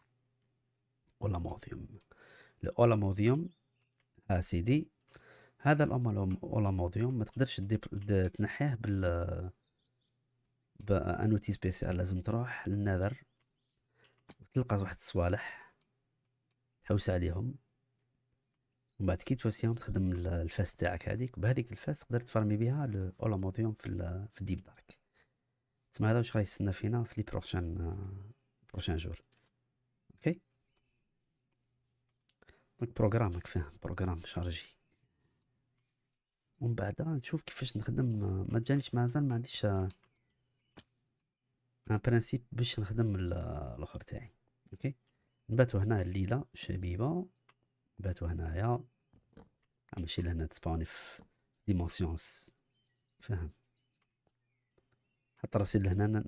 موديوم الاولاموذيوم ها سيدي هذا موديوم ما تقدرش تنحيه بال بانوتي سبيسيال لازم تروح للنذر تلقى واحد الصوالح تحوس عليهم ومن بعد كي توسيهم تخدم الفاس تاعك هذيك بهذيك الفاس تقدر تفرمي بها موديوم في, في الديب دارك تما هذا واش غيستنى فينا في لي بروشان بروشان جور اوكي دونك بروغرام راك فاهم بروغرام شارجي ومن بعد نشوف كيفاش نخدم ما جانيش مازال ما عنديش ان برانسيب باش نخدم الاخر تاعي اوكي نباتو هنا الليله شبيبه نباتو هنايا ماشي لهنا تسبوني في ديمونسيونس فاهم حط راسي لهنا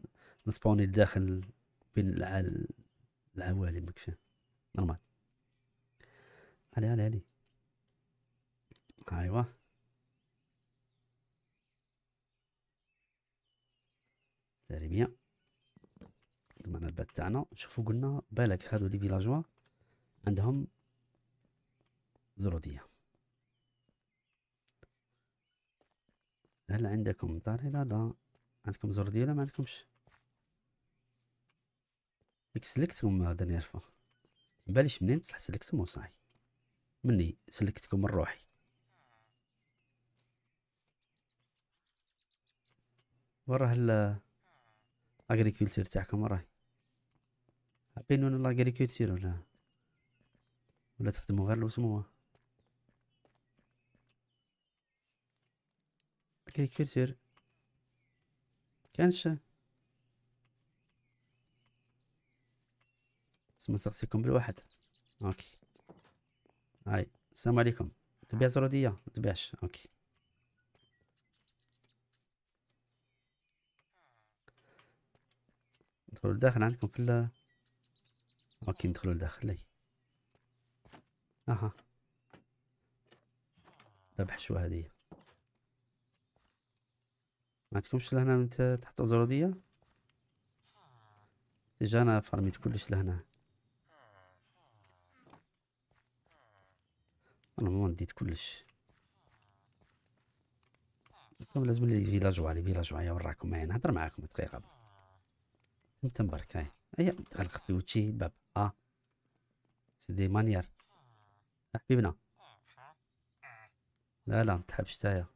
نسبوني لداخل بين العوالم كفاه نورمال علي علي علي ايوا داري بيان معنا البات تاعنا شوفوا قلنا بالك هادو لي فيلاجوا عندهم زروديه هل عندكم طريقه لا عندكم ديالها ما عندكمش ديك سلكتكم هاد نيرفا مباليش منين بصح سلكتهم وصاي مني سلكتكم من روحي وراه ال اغريكولتور تاعكم وراه عارفين ولا لاغريكولتور ولا ولا تخدموا غير سموها اغريكولتور كانش بس ما سقسيكم بالواحد اوكي هاي السلام عليكم تبيع زروديه ما تبيعش اوكي ندخلوا لداخل عندكم في ال اوكي ندخلوا لداخل لي اها ربح شو هذه ما عندكمش لهنا من تحت زرودية ديجا انا فارميت كلش لهنا ما ديت كلش كم لازم لي فيلاج وعلي فيلاج وعيا وراكم معايا نهضر معاكم دقيقه انت مبارك هاي هيا غنخبيو تشي الباب اه سي دي مانيير حبيبنا لا لا متحبش تايا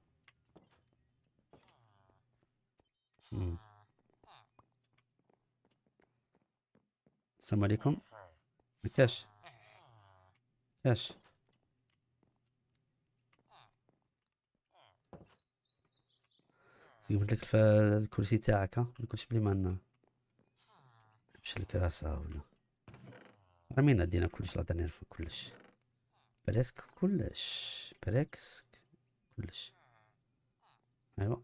السلام عليكم مكاش مكاش سيقول لك الكرسي تاعك ها الكرسي بلي ما مش الكراسة ولا رمينا دينا كلش لا دانير كلش بريسك كلش بريسك كلش ايوا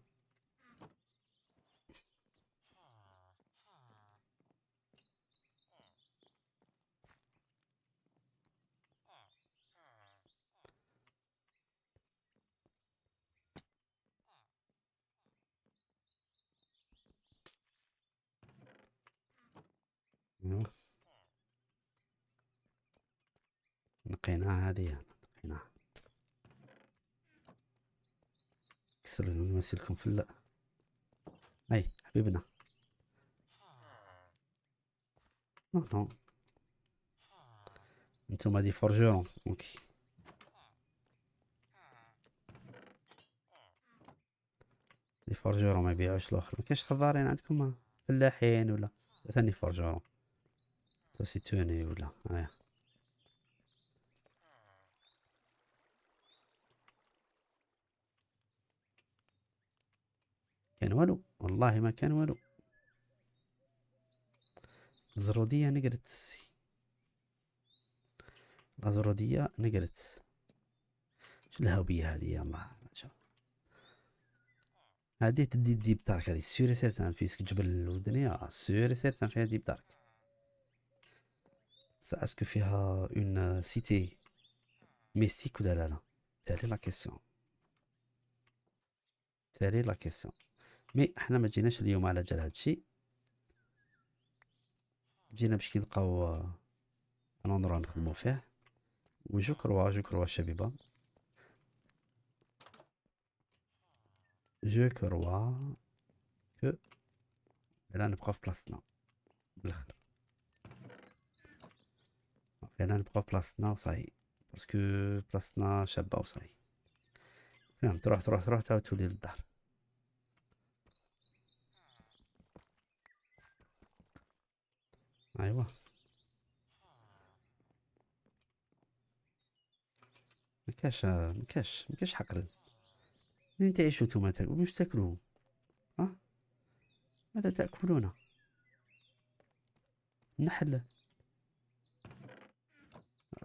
لقيناها هذه يعني لقيناها كسر المسلكم في اللأ اي حبيبنا نو نو نتوما دي فورجيرون دونك دي فورجيرون ما يبيعوش الاخر ما كاش خضارين عندكم فلاحين ولا ثاني فورجيرون توني ولا ايه كان والو والله ما كان والو الزرودية نقرت الزرودية نقرت شو بيا هادي يا ما شاء الله هادي تدي ديب دارك هادي سيري سيرتان فيسك جبل الدنيا آه، سيري سيرتان فيها ديب دارك بصح اسكو فيها اون سيتي ميستيك ولا لا لا تالي لا كيسيون تالي لا كيسيون مي حنا ما جيناش اليوم على جال هادشي جينا باش كنلقاو انا راه نخدمو فيه جو كروا جو كروا الشبيبه جو كروا كو على نبقى في بلاصتنا بالاخر على نبقى في بلاصتنا وصاي باسكو بلاصتنا شابه و فهمت تروح تروح تروح تولي للدار ايوه ما كاش ما كاش ما كاش حقل منين تعيشوا نتوما واش تاكلوا ها ماذا تاكلون نحل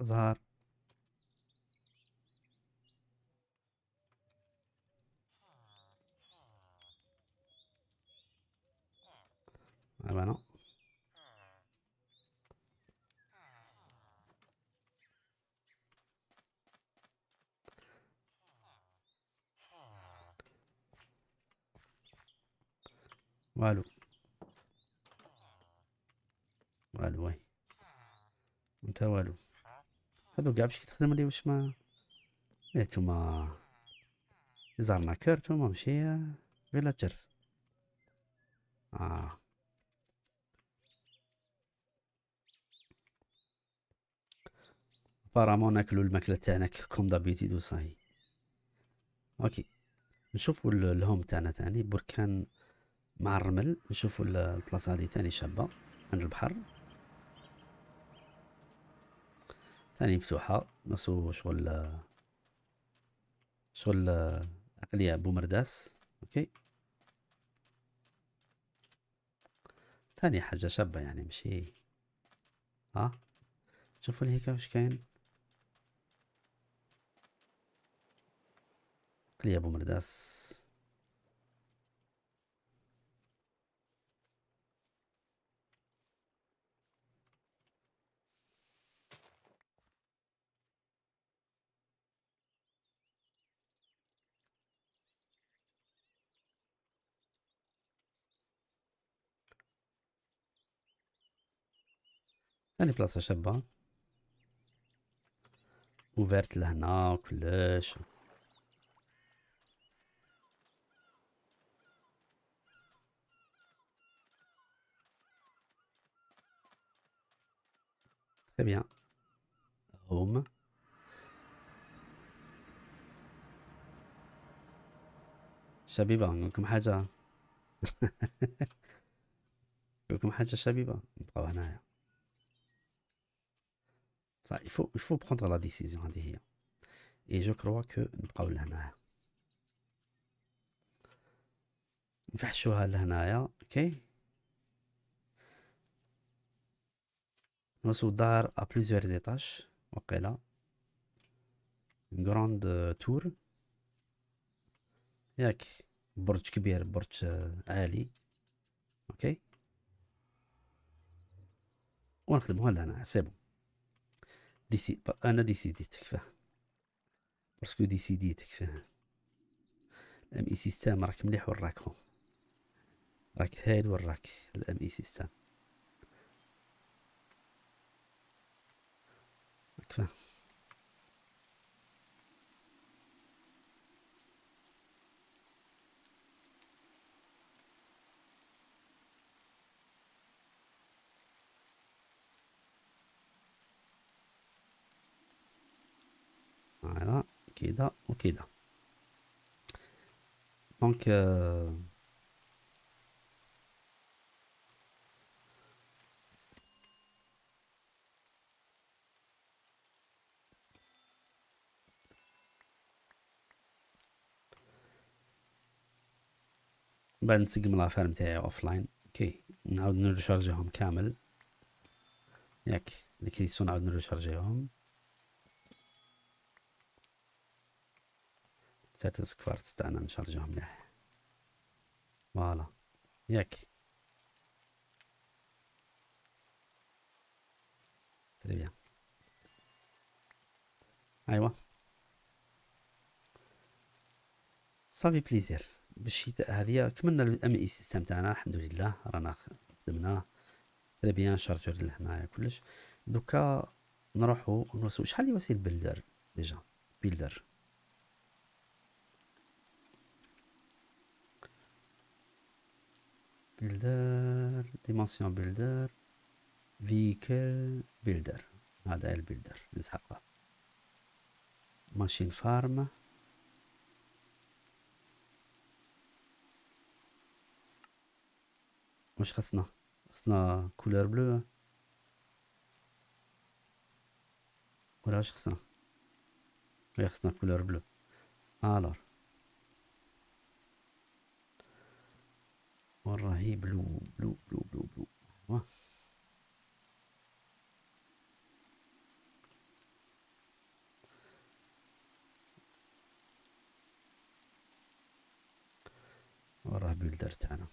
زهر ها bah والو والو وي انت والو هادو كاع باش كتخدم لي واش ما ايه توما زارنا كير توما ماشي فيلا ترس اه بارامون ناكلو الماكله تاعنا كوم دابيتيد وصاي اوكي نشوفو الهوم تاعنا تاني بركان مع الرمل نشوفوا البلاصه هذه تاني شابه عند البحر ثاني مفتوحه نفسو شغل شغل عقليه بومرداس اوكي ثاني حاجه شابه يعني ماشي ها شوفوا هيك واش كاين عقليه بومرداس ثاني بلاصه شابه وفيرت لهنا كلش تري بيان هوم شبيبة نقولكم حاجة نقولكم حاجة شبيبة نبقاو هنايا il, faut, prendre la décision hein, Et je crois que nous avons là. Nous avons là. Ok. Nous à plusieurs étages. Ok. Là. Une grande euh, tour. borch de كبير برج عالي اوكي ونخدمه C'est bon. ديسي انا ديسيديتك فاهم باسكو ديسيديتك فاهم الام اي سيستام راك مليح وراك خو راك هايل وراك الام اي سيستام راك فاهم كده وكده دونك بعد نسقم لافير نتاعي اوفلاين اوكي نعاود نريشارجيهم كامل ياك لي يسو نعاود نريشارجيهم ستاتس كوارتز تاعنا نشارجوه مليح فوالا ياك تري بيان ايوا صافي بليزير بالشتاء هذه كملنا الام اي سيستم تاعنا الحمد لله رانا خدمنا تري بيان شارجور لهنايا كلش دوكا نروحو نرسو شحال لي وسيل بلدر ديجا بيلدر بيلدر dimension بيلدر فيكل بيلدر هذا البيلدر نسحقه ماشين فارم واش خصنا خصنا كولور بلو ولا واش خصنا إيه، خصنا كولور بلو الوغ مرة هي بلو بلو بلو بلو بلو أيوة وراه بيلدر تاعنا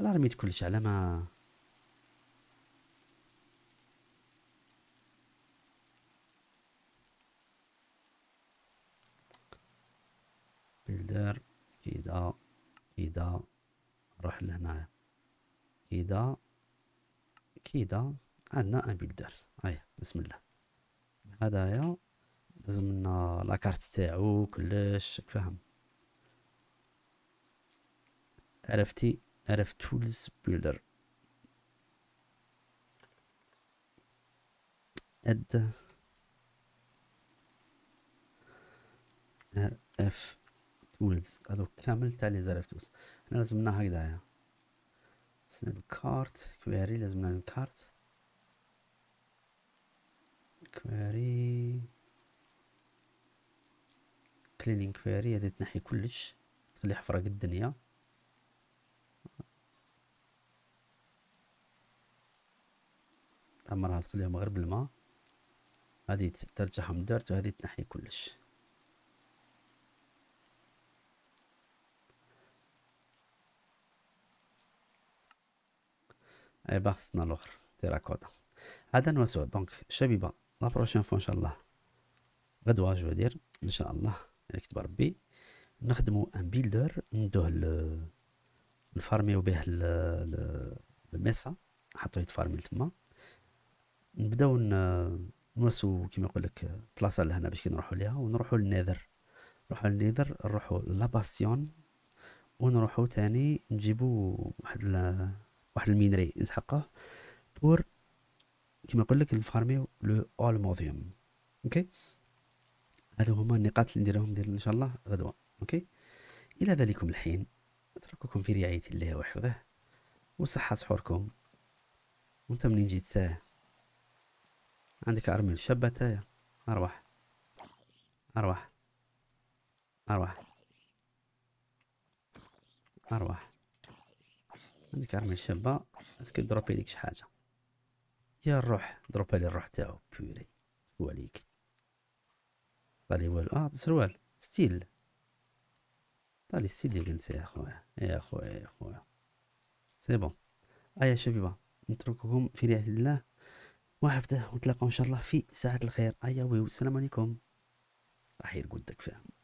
انا رميت كلش على ما ندير كده كده نروح لهنايا كده كيدا عندنا ان بيلدر ايا بسم الله هدايا لازمنا لاكارت تاعو كلش فاهم عرفتي عرف تولز بيلدر اد اف تولز هادو كامل تاع لي زرف تولز هنا لازمنا هكذايا سناب كارت كويري لازمنا كارت كويري كلينين كويري هذه تنحي كلش تخلي حفرة قد الدنيا تعمرها تخليهم غير بالماء هذه ترجعهم درت وهذه تنحي كلش يبقى خصنا الاخر تيراكوتا عدن وسود دونك شبيبه لا بروشين فو ان شاء الله غدوه جو دير ان شاء الله نكتب كتب ربي نخدمو ان بيلدر ندوه ل نفارميو به الميسا نحطوه يتفارمي تما نبداو نوسو كيما يقول لك بلاصه لهنا باش كي نروحو ليها ونروحو للنيذر نروحو للنيذر نروحو لاباسيون ونروحو تاني نجيبو واحد واحد المينري نسحقه بور كيما نقول لك نفارميو لو اول موديوم اوكي هادو هما النقاط اللي نديرهم ديال ان شاء الله غدوه اوكي الى ذلكم الحين اترككم في رعايه الله وحفظه وصحه سحوركم وانت منين جيت عندك ارمل شابه تايا اروح اروح اروح اروح عندك ارمي شابة اسكو دروبي ليك شي حاجة يا الروح دروبي لي الروح تاعو بوري شكو عليك طالي والو اه سروال ستيل طالي ستيل ديالك انت يا خويا إيه يا خويا إيه يا خويا سي بون ايا شبيبة نترككم في رعاية الله وحفظه ونتلاقاو ان شاء الله في ساعة الخير ايا وي والسلام عليكم راح يرقد فيها